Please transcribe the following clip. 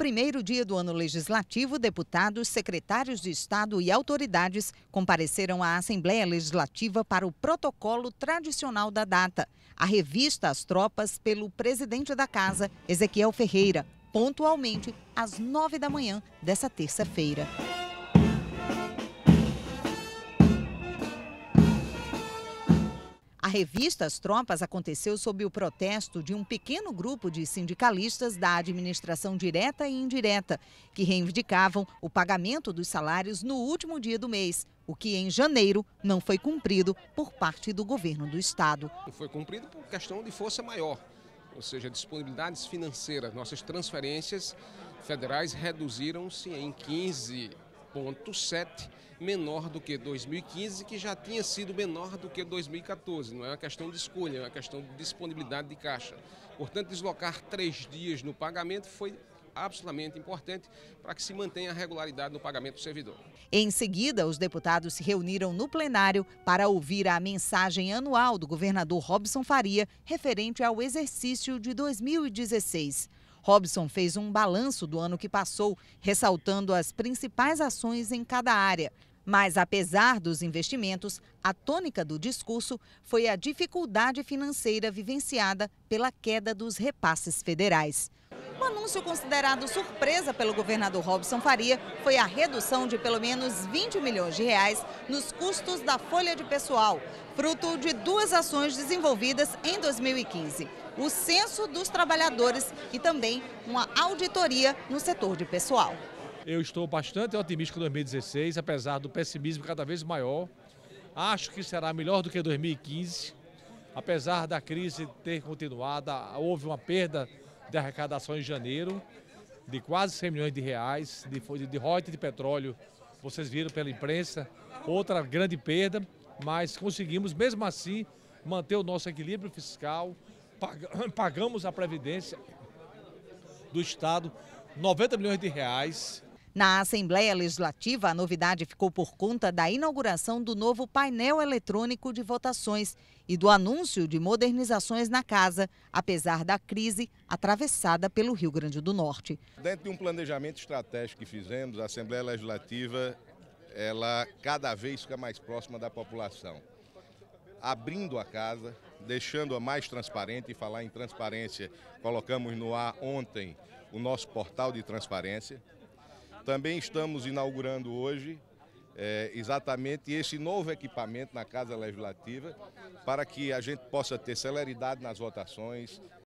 primeiro dia do ano legislativo, deputados, secretários de Estado e autoridades compareceram à Assembleia Legislativa para o protocolo tradicional da data. A revista às tropas pelo presidente da Casa, Ezequiel Ferreira, pontualmente às nove da manhã dessa terça-feira. revista As Tropas aconteceu sob o protesto de um pequeno grupo de sindicalistas da administração direta e indireta, que reivindicavam o pagamento dos salários no último dia do mês, o que em janeiro não foi cumprido por parte do governo do estado. foi cumprido por questão de força maior, ou seja, disponibilidades financeiras. Nossas transferências federais reduziram-se em 15,7 menor do que 2015, que já tinha sido menor do que 2014. Não é uma questão de escolha, é uma questão de disponibilidade de caixa. Portanto, deslocar três dias no pagamento foi absolutamente importante para que se mantenha a regularidade no pagamento do servidor. Em seguida, os deputados se reuniram no plenário para ouvir a mensagem anual do governador Robson Faria referente ao exercício de 2016. Robson fez um balanço do ano que passou, ressaltando as principais ações em cada área. Mas, apesar dos investimentos, a tônica do discurso foi a dificuldade financeira vivenciada pela queda dos repasses federais. Um anúncio considerado surpresa pelo governador Robson Faria foi a redução de pelo menos 20 milhões de reais nos custos da folha de pessoal, fruto de duas ações desenvolvidas em 2015, o censo dos trabalhadores e também uma auditoria no setor de pessoal. Eu estou bastante otimista com 2016, apesar do pessimismo cada vez maior. Acho que será melhor do que 2015. Apesar da crise ter continuado, houve uma perda de arrecadação em janeiro de quase 100 milhões de reais de, de, de de petróleo. Vocês viram pela imprensa. Outra grande perda, mas conseguimos mesmo assim manter o nosso equilíbrio fiscal. Pag, pagamos a previdência do Estado 90 milhões de reais na Assembleia Legislativa, a novidade ficou por conta da inauguração do novo painel eletrônico de votações e do anúncio de modernizações na casa, apesar da crise atravessada pelo Rio Grande do Norte. Dentro de um planejamento estratégico que fizemos, a Assembleia Legislativa ela cada vez fica mais próxima da população. Abrindo a casa, deixando-a mais transparente, e falar em transparência, colocamos no ar ontem o nosso portal de transparência, também estamos inaugurando hoje é, exatamente esse novo equipamento na Casa Legislativa para que a gente possa ter celeridade nas votações,